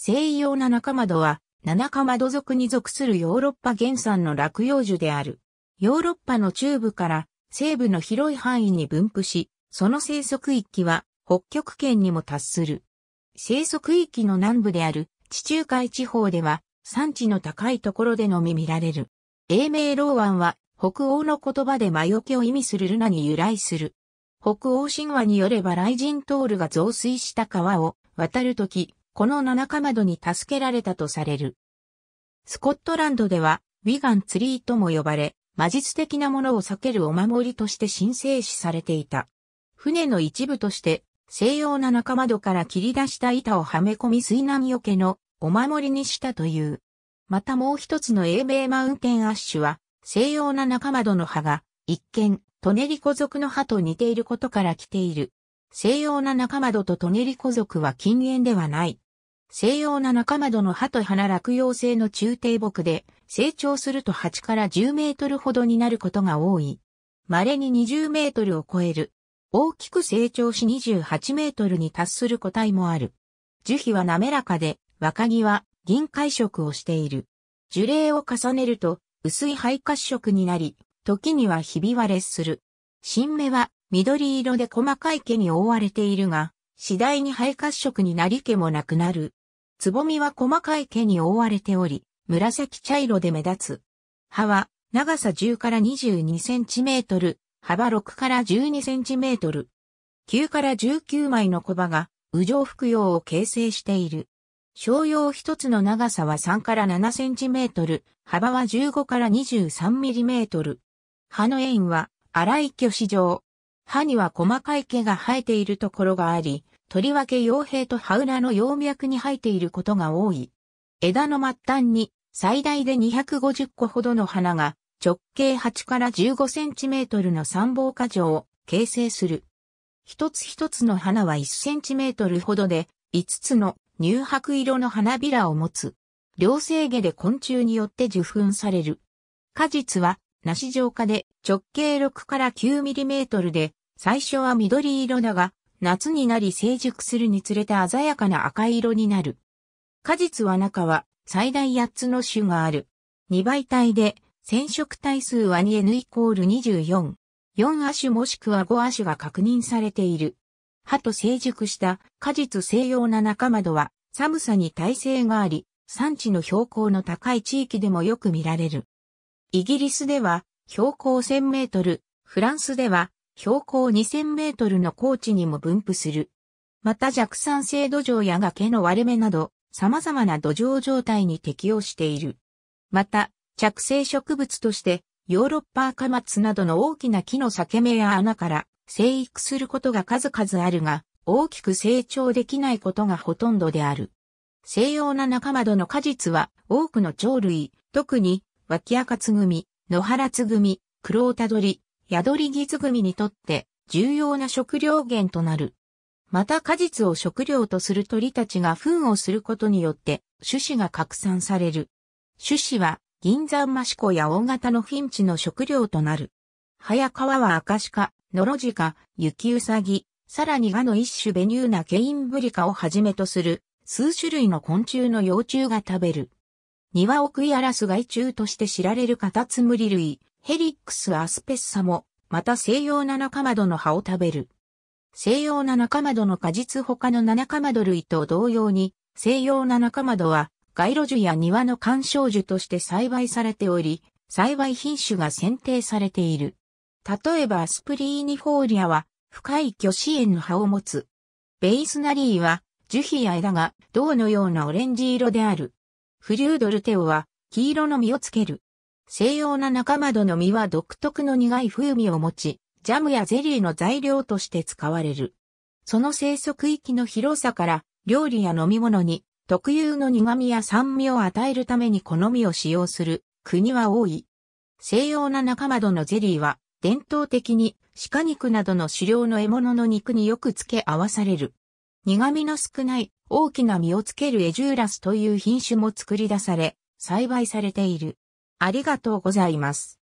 西洋なマドは、七マド族に属するヨーロッパ原産の落葉樹である。ヨーロッパの中部から西部の広い範囲に分布し、その生息域は北極圏にも達する。生息域の南部である地中海地方では産地の高いところでのみ見られる。英名ローンは北欧の言葉で魔除けを意味するルナに由来する。北欧神話によれば雷神トールが増水した川を渡るとき、この七かまどに助けられたとされる。スコットランドでは、ウィガンツリーとも呼ばれ、魔術的なものを避けるお守りとして神聖視されていた。船の一部として、西洋な中窓から切り出した板をはめ込み水難よけのお守りにしたという。またもう一つの英米マウンテンアッシュは、西洋な中窓の葉が、一見、トネリコ族の葉と似ていることから来ている。西洋な中窓とトネリコ族は禁煙ではない。西洋な間窓の歯と鼻落葉性の中低木で、成長すると8から10メートルほどになることが多い。稀に20メートルを超える。大きく成長し28メートルに達する個体もある。樹皮は滑らかで、若木は銀灰色をしている。樹齢を重ねると、薄い灰褐色になり、時にはひび割れする。新芽は緑色で細かい毛に覆われているが、次第に肺褐色になり毛もなくなる。つぼみは細かい毛に覆われており、紫茶色で目立つ。葉は、長さ10から22センチメートル、幅6から12センチメートル。9から19枚の小葉が、羽上服用を形成している。商用一つの長さは3から7センチメートル、幅は15から23ミリメートル。葉の円は、荒い巨子状。葉には細かい毛が生えているところがあり、とりわけ傭兵と羽裏の葉脈に生えていることが多い。枝の末端に最大で250個ほどの花が直径8から15センチメートルの三房花状を形成する。一つ一つの花は1センチメートルほどで5つの乳白色の花びらを持つ。両生毛で昆虫によって受粉される。果実は梨状化で直径6から9ミリメートルで最初は緑色だが夏になり成熟するにつれて鮮やかな赤色になる。果実は中は最大8つの種がある。2倍体で染色体数は 2n イコール24。4亜種もしくは5亜種が確認されている。葉と成熟した果実西洋な間窓は寒さに耐性があり、産地の標高の高い地域でもよく見られる。イギリスでは標高1000メートル、フランスでは標高2000メートルの高地にも分布する。また弱酸性土壌や崖の割れ目など、様々な土壌状態に適応している。また、着生植物として、ヨーロッパアカマツなどの大きな木の裂け目や穴から生育することが数々あるが、大きく成長できないことがほとんどである。西洋な仲間どの果実は多くの鳥類、特に脇赤つ組、野原つ組、黒オタドリ、ギりグミにとって重要な食料源となる。また果実を食料とする鳥たちが糞をすることによって種子が拡散される。種子は銀山マシコや大型のフィンチの食料となる。早川はアカシカ、ノロジカ、雪ウサギ、さらにガの一種ベニューナケインブリカをはじめとする数種類の昆虫の幼虫が食べる。庭を食い荒らす害虫として知られるカタツムリ類、ヘリックス・アスペッサも、また西洋七カマドの葉を食べる。西洋七カマドの果実他の七カマド類と同様に、西洋七カマドは、街路樹や庭の観賞樹として栽培されており、栽培品種が選定されている。例えばスプリーニフォーリアは、深い巨子園の葉を持つ。ベイスナリーは、樹皮や枝が銅のようなオレンジ色である。フリュードルテオは、黄色の実をつける。西洋な仲間どの実は独特の苦い風味を持ち、ジャムやゼリーの材料として使われる。その生息域の広さから、料理や飲み物に特有の苦味や酸味を与えるために好みを使用する国は多い。西洋な仲間どのゼリーは、伝統的に鹿肉などの狩猟の獲物の肉によく付け合わされる。苦味の少ない大きな実をつけるエジューラスという品種も作り出され、栽培されている。ありがとうございます。